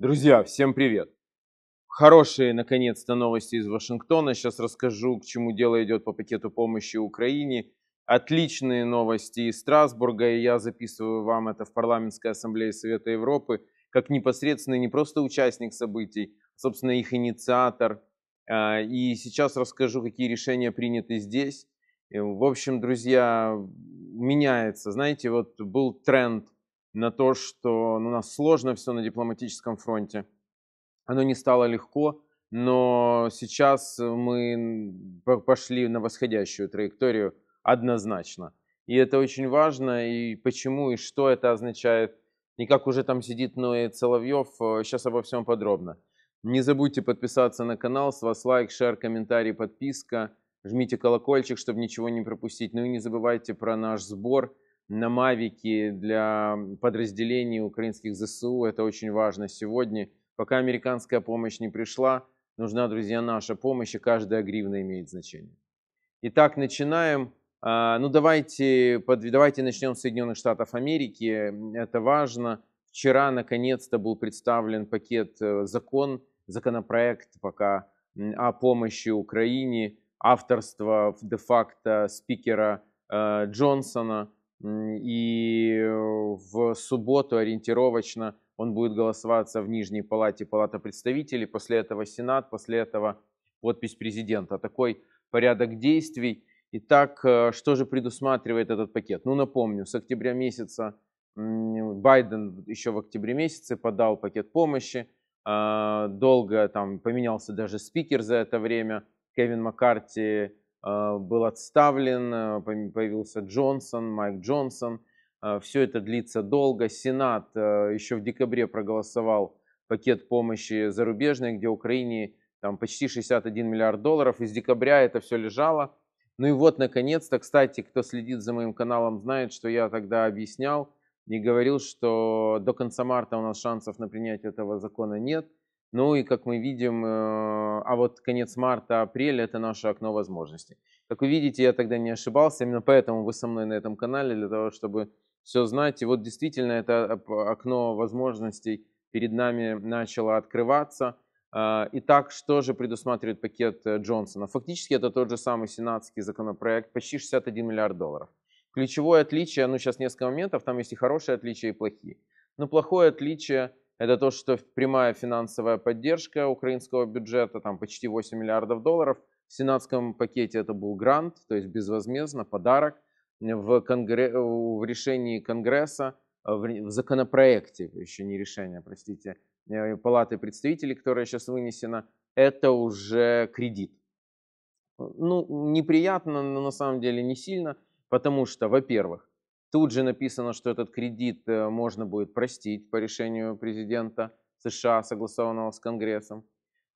Друзья, всем привет! Хорошие, наконец-то, новости из Вашингтона. Сейчас расскажу, к чему дело идет по пакету помощи Украине. Отличные новости из Страсбурга, и я записываю вам это в Парламентской ассамблее Совета Европы, как непосредственный не просто участник событий, а, собственно, их инициатор. А, и сейчас расскажу, какие решения приняты здесь. Э, в общем, друзья, меняется. Знаете, вот был тренд – на то, что ну, у нас сложно все на дипломатическом фронте. Оно не стало легко, но сейчас мы пошли на восходящую траекторию однозначно. И это очень важно, и почему, и что это означает. И как уже там сидит Ной Соловьев, сейчас э, обо всем подробно. Не забудьте подписаться на канал, с вас лайк, шер, комментарий, подписка. Жмите колокольчик, чтобы ничего не пропустить. Ну и не забывайте про наш сбор – на мавики для подразделений украинских ЗСУ. Это очень важно сегодня. Пока американская помощь не пришла, нужна, друзья, наша помощь, и каждая гривна имеет значение. Итак, начинаем. А, ну, давайте, давайте начнем с Соединенных Штатов Америки. Это важно. Вчера, наконец-то, был представлен пакет э, закон, законопроект пока о помощи Украине, авторство де-факто спикера э, Джонсона – и э, в субботу ориентировочно он будет голосоваться в Нижней Палате Палата представителей, после этого Сенат, после этого подпись президента. Такой порядок действий. Итак, э, что же предусматривает этот пакет? Ну, напомню, с октября месяца Байден еще в октябре месяце подал пакет помощи. А, долго там поменялся даже спикер за это время. Кевин Маккарти а, был отставлен, а, появился Джонсон, Майк Джонсон. А, все это длится долго. Сенат еще в декабре проголосовал пакет помощи зарубежной, где Украине там почти 61 миллиард долларов. Из декабря это все лежало. Ну и вот, наконец-то, кстати, кто следит за моим каналом, знает, что я тогда объяснял и говорил, что до конца марта у нас шансов на принятие этого закона нет – ну и, как мы видим, э, а вот конец марта-апреля – это наше окно возможностей. Как вы видите, я тогда не ошибался, именно поэтому вы со мной на этом канале, для того, чтобы все знать. И вот действительно это окно возможностей перед нами начало открываться. А, итак, что же предусматривает пакет Джонсона? Фактически это тот же самый сенатский законопроект, почти 61 миллиард долларов. Ключевое отличие, ну сейчас несколько моментов, там есть и хорошие отличия, и плохие. Но плохое отличие – это то, что прямая финансовая поддержка украинского бюджета, там почти 8 миллиардов долларов. В сенатском пакете это был грант, то есть безвозмездно, подарок. В, конгре... в решении Конгресса, а, в... законопроекте, еще не решение, простите, э, Палаты представителей, которая сейчас вынесена, это уже кредит. Э, ну, неприятно, но на самом деле не сильно, потому что, во-первых, Тут же написано, что этот кредит э, можно будет простить по решению президента США, согласованного с Конгрессом.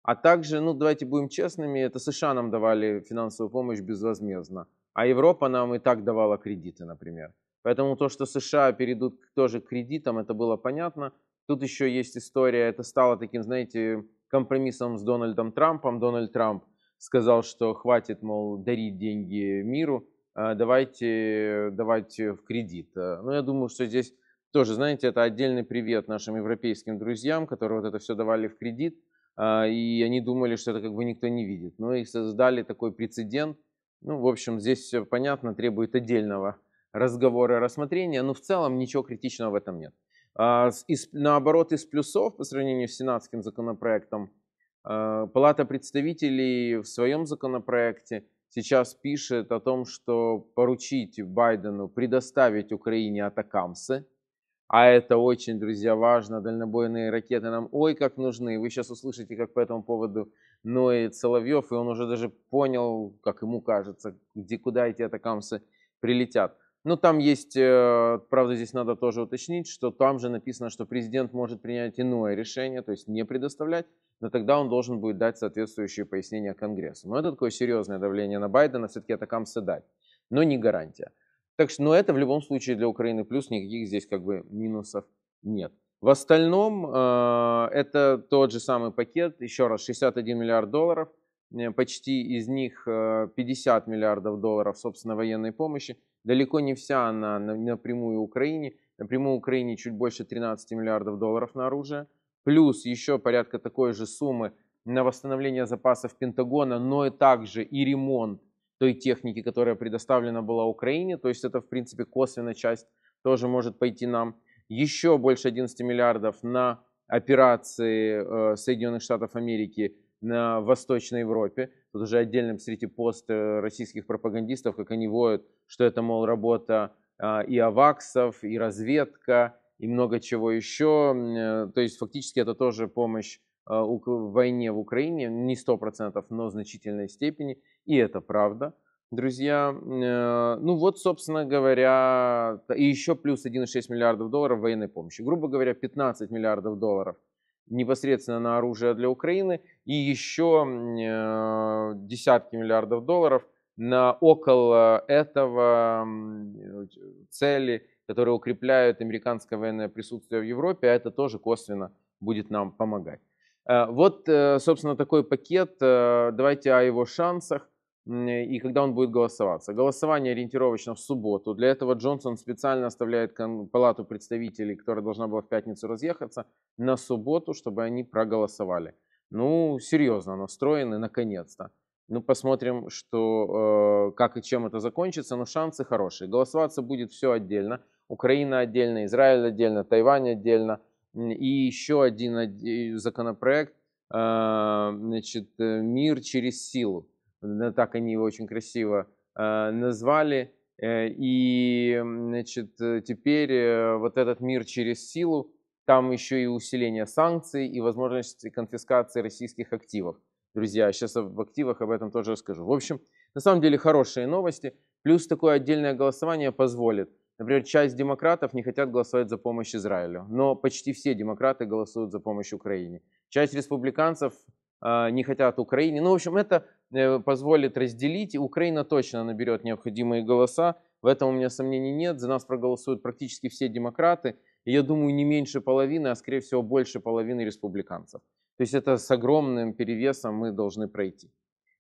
А также, ну давайте будем честными, это США нам давали финансовую помощь безвозмездно, а Европа нам и так давала кредиты, например. Поэтому то, что США перейдут тоже к кредитам, это было понятно. Тут еще есть история, это стало таким, знаете, компромиссом с Дональдом Трампом. Дональд Трамп сказал, что хватит, мол, дарить деньги миру, а, давайте давайте в кредит. Э, но ну, я думаю, что здесь тоже, знаете, это отдельный привет нашим европейским друзьям, которые вот это все давали в кредит, а, и они думали, что это как бы никто не видит. Но их создали такой прецедент. Ну, в общем, здесь все понятно, требует отдельного разговора, рассмотрения, но в целом ничего критичного в этом нет. А, из, наоборот, из плюсов по сравнению с сенатским законопроектом, Палата представителей в своем законопроекте сейчас пишет о том, что поручить Байдену предоставить Украине атакамсы, а это очень, друзья, важно, дальнобойные ракеты нам ой как нужны. Вы сейчас услышите, как по этому поводу ноет Соловьев, и он уже даже понял, как ему кажется, где, куда эти атакамсы прилетят. Но там есть, э, правда, здесь надо тоже уточнить, что там же написано, что президент может принять иное решение, то есть не предоставлять, но тогда он должен будет дать соответствующие пояснения Конгрессу. Но это такое серьезное давление на Байдена, все-таки это камсы дать, но не гарантия. Так что, но ну, это в любом случае для Украины плюс, никаких здесь как бы минусов нет. В остальном э, это тот же самый пакет, еще раз, 61 миллиард долларов, э, почти из них 50 э, миллиардов долларов, собственно, военной помощи. Далеко не вся она напрямую Украине. Напрямую Украине чуть больше 13 миллиардов долларов на оружие – плюс еще порядка такой же суммы на восстановление запасов Пентагона, но и также и ремонт той техники, которая предоставлена была Украине. То есть это, в принципе, косвенная часть тоже может пойти нам. Еще больше 11 миллиардов на операции э, Соединенных Штатов Америки на Восточной Европе. Тут уже отдельно, посмотрите, пост э, российских пропагандистов, как они воют, что это, мол, работа э, и аваксов, и разведка, и много чего еще. Э, то есть фактически это тоже помощь э, в войне в Украине, не сто процентов, но в значительной степени. И это правда, друзья. Э, ну вот, собственно говоря, и еще плюс 1,6 миллиардов долларов военной помощи. Грубо говоря, 15 миллиардов долларов непосредственно на оружие для Украины и еще десятки миллиардов долларов на около этого цели – которые укрепляют американское военное присутствие в Европе, а это тоже косвенно будет нам помогать. Э, вот, э, собственно, такой пакет. Э, давайте о его шансах и когда он будет голосоваться. Голосование ориентировочно в субботу. Для этого Джонсон специально оставляет палату представителей, которая должна была в пятницу разъехаться, на субботу, чтобы они проголосовали. Ну, серьезно настроены, наконец-то. Ну, посмотрим, что, э, как и чем это закончится, но шансы хорошие. Голосоваться будет все отдельно. Украина отдельно, Израиль отдельно, Тайвань отдельно. И еще один законопроект, а, э, значит, «Мир через силу». Так они его очень красиво э, назвали. Э, и, значит, э, теперь э, вот этот мир через силу, там еще и усиление санкций и возможность конфискации российских активов друзья. Сейчас в активах об этом тоже расскажу. В общем, на самом деле хорошие новости. Плюс такое отдельное голосование позволит. Например, часть демократов не хотят голосовать за помощь Израилю, но почти все демократы голосуют за помощь Украине. Часть республиканцев э, не хотят Украине. Ну, в общем, это э, позволит разделить, Украина точно наберет необходимые голоса. В этом у меня сомнений нет. За нас проголосуют практически все демократы. я думаю, не меньше половины, а скорее всего больше половины республиканцев. То есть это с огромным перевесом мы должны пройти.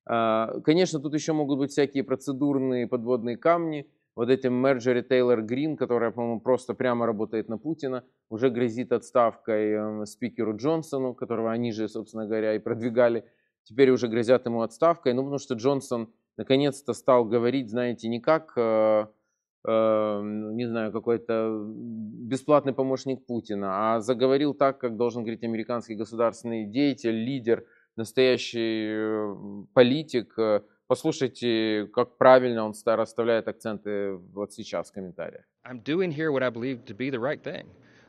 А, конечно, тут еще могут быть всякие процедурные подводные камни. Вот этим Мерджери Тейлор Грин, которая, по-моему, просто прямо работает на Путина, уже грозит отставкой эм, спикеру Джонсону, которого они же, собственно говоря, и продвигали. Теперь уже грозят ему отставкой, ну, потому что Джонсон наконец-то стал говорить, знаете, не как э, Эм, не знаю, какой-то бесплатный помощник Путина, а заговорил так, как должен говорить американский государственный деятель, лидер, настоящий э, политик. Э, послушайте, как правильно он расставляет акценты вот сейчас в комментариях. I'm doing here what I believe to be the right thing.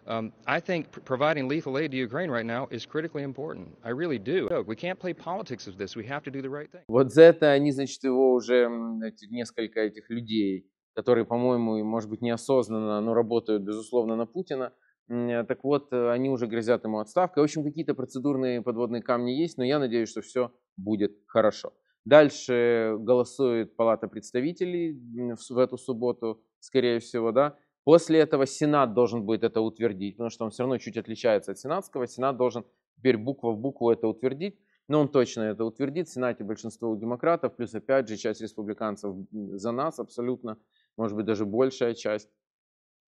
Um, I think providing lethal aid to Ukraine right now is critically important. I really do. We can't play politics of this. We have to do the right thing. Вот за это они, значит, его уже несколько этих людей которые, по-моему, может быть, неосознанно, но работают, безусловно, на Путина. Э, так вот, э, они уже грозят ему отставкой. В общем, какие-то процедурные подводные камни есть, но я надеюсь, что все будет хорошо. Дальше голосует Палата представителей в эту субботу, скорее всего, да. После этого Сенат должен будет это утвердить, потому что он все равно чуть отличается от сенатского. Сенат должен теперь буква в букву это утвердить. Но он точно это утвердит. В Сенате большинство у демократов, плюс опять же часть республиканцев за нас абсолютно может быть, даже большая часть.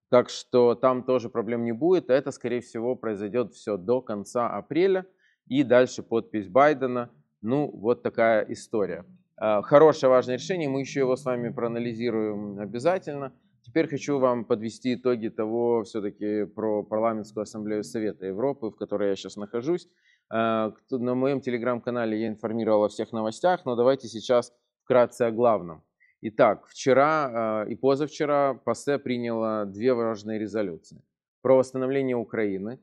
Так что там тоже проблем не будет. Это, скорее всего, произойдет все до конца апреля. И дальше подпись Байдена. Ну, вот такая история. А, хорошее, важное решение. Мы еще его с вами проанализируем обязательно. Теперь хочу вам подвести итоги того все-таки про парламентскую ассамблею Совета Европы, в которой я сейчас нахожусь. А, на моем телеграм-канале я информировал о всех новостях, но давайте сейчас вкратце о главном. Итак, вчера э, и позавчера ПАСЕ приняло две важные резолюции. Про восстановление Украины,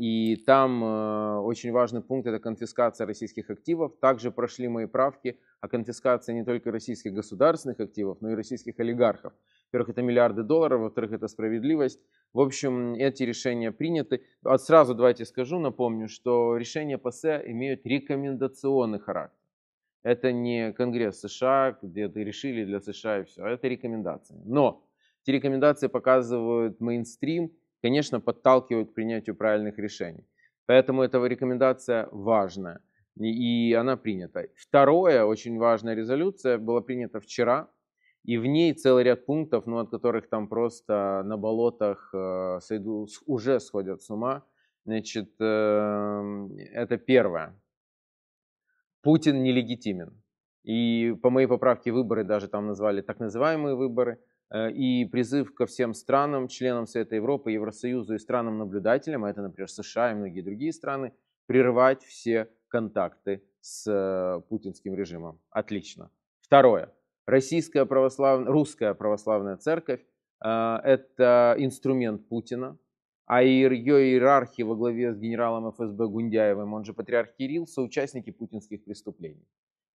и там э, очень важный пункт – это конфискация российских активов. Также прошли мои правки о конфискации не только российских государственных активов, но и российских олигархов. Во-первых, это миллиарды долларов, во-вторых, это справедливость. В общем, эти решения приняты. А сразу давайте скажу, напомню, что решения ПАСЕ имеют рекомендационный характер. Это не Конгресс США, где ты решили для США и все. А это рекомендации. Но эти рекомендации показывают мейнстрим, конечно, подталкивают к принятию правильных решений. Поэтому эта рекомендация важная, и она принята. Второе, очень важная резолюция, была принята вчера, и в ней целый ряд пунктов, ну, от которых там просто на болотах э, сойду, уже сходят с ума. Значит, э, это первое. Путин нелегитимен. И по моей поправке выборы даже там назвали так называемые выборы. Э, и призыв ко всем странам, членам Совета Европы, Евросоюзу и странам-наблюдателям, а это, например, США и многие другие страны, прервать все контакты с э, путинским режимом. Отлично. Второе. Российская православная, русская православная церковь э, это инструмент Путина, а ее иерархи во главе с генералом ФСБ Гундяевым, он же патриарх Кирилл, соучастники путинских преступлений.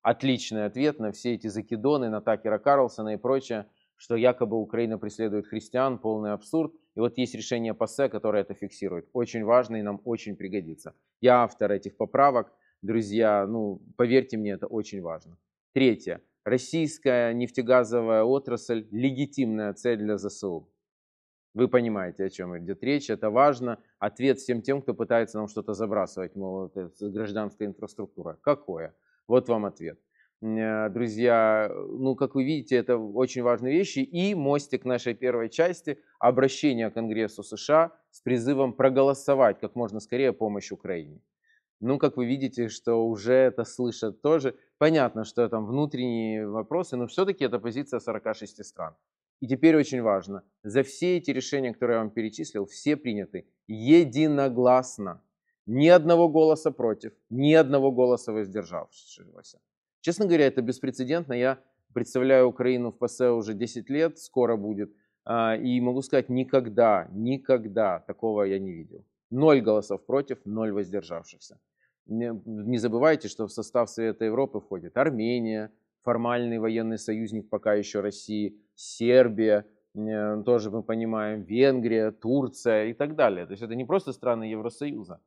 Отличный ответ на все эти закидоны, на Такера Карлсона и прочее, что якобы Украина преследует христиан, полный абсурд. И вот есть решение ПАСЕ, которое это фиксирует. Очень важно и нам очень пригодится. Я автор этих поправок, друзья, ну, поверьте мне, это очень важно. Третье. Российская нефтегазовая отрасль – легитимная цель для ЗСУ. Вы понимаете, о чем идет речь, это важно. Ответ всем тем, кто пытается нам что-то забрасывать, мол, это гражданская инфраструктура. Какое? Вот вам ответ. Э, друзья, ну, как вы видите, это очень важные вещи. И мостик нашей первой части – обращение к Конгрессу США с призывом проголосовать как можно скорее помощь Украине. Ну, как вы видите, что уже это слышат тоже. Понятно, что там внутренние вопросы, но все-таки это позиция 46 стран. И теперь очень важно, за все эти решения, которые я вам перечислил, все приняты единогласно. Ни одного голоса против, ни одного голоса воздержавшегося. Честно говоря, это беспрецедентно. Я представляю Украину в ПСЭ уже 10 лет, скоро будет. А, и могу сказать, никогда, никогда такого я не видел. Ноль голосов против, ноль воздержавшихся. Не забывайте, что в состав Совета Европы входит Армения, формальный военный союзник пока еще России, Сербия, э, тоже мы понимаем, Венгрия, Турция и так далее. То есть это не просто страны Евросоюза,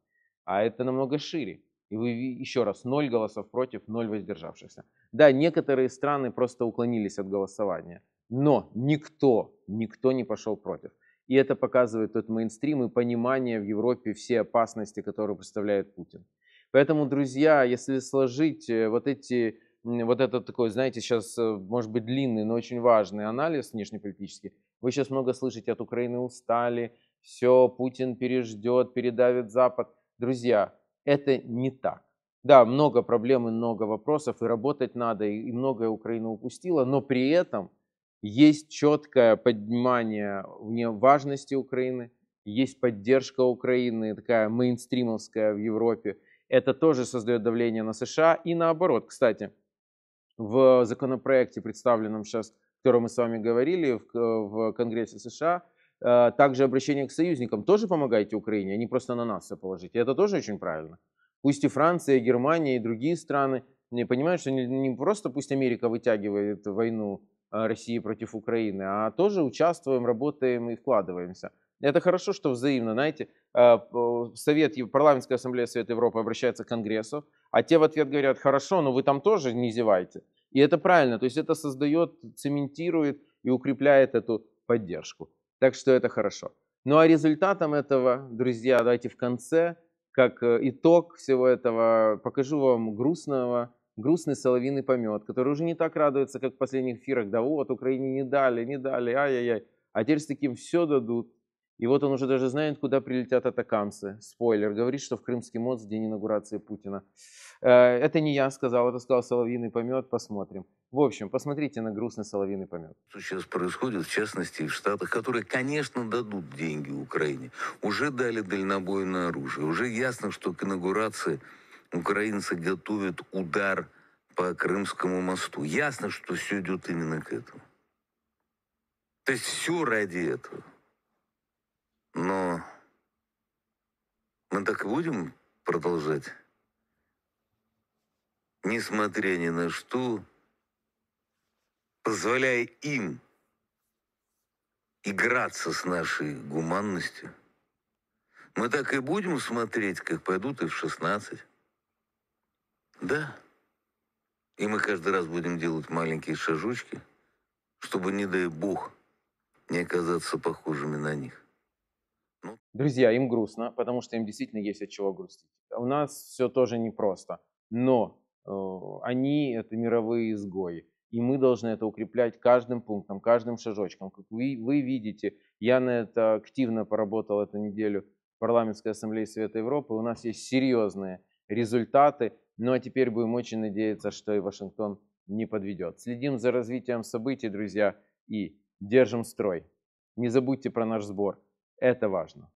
а это намного шире. И вы еще раз, ноль голосов против, ноль воздержавшихся. Да, некоторые страны просто уклонились от голосования, но никто, никто не пошел против. И это показывает тот мейнстрим и понимание в Европе все опасности, которые представляет Путин. Поэтому, друзья, если сложить э, вот эти вот этот такой, знаете, сейчас, э, может быть, длинный, но очень важный анализ внешнеполитический. Вы сейчас много слышите от Украины устали, все, Путин переждет, передавит Запад. Друзья, это не так. Да, много проблем и много вопросов, и работать надо, и многое Украина упустила, но при этом есть четкое понимание важности Украины, есть поддержка Украины, такая мейнстримовская в Европе. Это тоже создает давление на США и наоборот, кстати в законопроекте, представленном сейчас, о котором мы с вами говорили в, в Конгрессе США, э, также обращение к союзникам. Тоже помогайте Украине, а не просто на нас все положите. Это тоже очень правильно. Пусть и Франция, и Германия, и другие страны не понимают, что не, не просто пусть Америка вытягивает войну э, России против Украины, а тоже участвуем, работаем и вкладываемся. Это хорошо, что взаимно, знаете, э, Совет, Парламентская ассамблея Совета Европы обращается к Конгрессу, а те в ответ говорят, хорошо, но вы там тоже не зевайте. И это правильно, то есть это создает, цементирует и укрепляет эту поддержку. Так что это хорошо. Ну а результатом этого, друзья, давайте в конце, как э, итог всего этого, покажу вам грустного, грустный соловиный помет, который уже не так радуется, как в последних эфирах. Да вот, Украине не дали, не дали, ай-яй-яй. А теперь с таким все дадут, и вот он уже даже знает, куда прилетят атаканцы. Спойлер, говорит, что в Крымский мост в день инаугурации Путина. Э, это не я сказал, это сказал Соловьиный помет, посмотрим. В общем, посмотрите на грустный соловьиный помет. Что сейчас происходит, в частности, в Штатах, которые, конечно, дадут деньги Украине. Уже дали дальнобойное оружие. Уже ясно, что к инаугурации украинцы готовят удар по Крымскому мосту. Ясно, что все идет именно к этому. То есть все ради этого. Но мы так и будем продолжать? Несмотря ни на что, позволяя им играться с нашей гуманностью, мы так и будем смотреть, как пойдут и в 16. Да. И мы каждый раз будем делать маленькие шажочки, чтобы, не дай бог, не оказаться похожими на них. Ну. Друзья, им грустно, потому что им действительно есть от чего грустить. А у нас все тоже непросто, но э, они это мировые изгои. И мы должны это укреплять каждым пунктом, каждым шажочком. Как вы, вы видите, я на это активно поработал эту неделю в Парламентской ассамблее Совета Европы. У нас есть серьезные результаты. Ну а теперь будем очень надеяться, что и Вашингтон не подведет. Следим за развитием событий, друзья, и держим строй. Не забудьте про наш сбор. Это важно.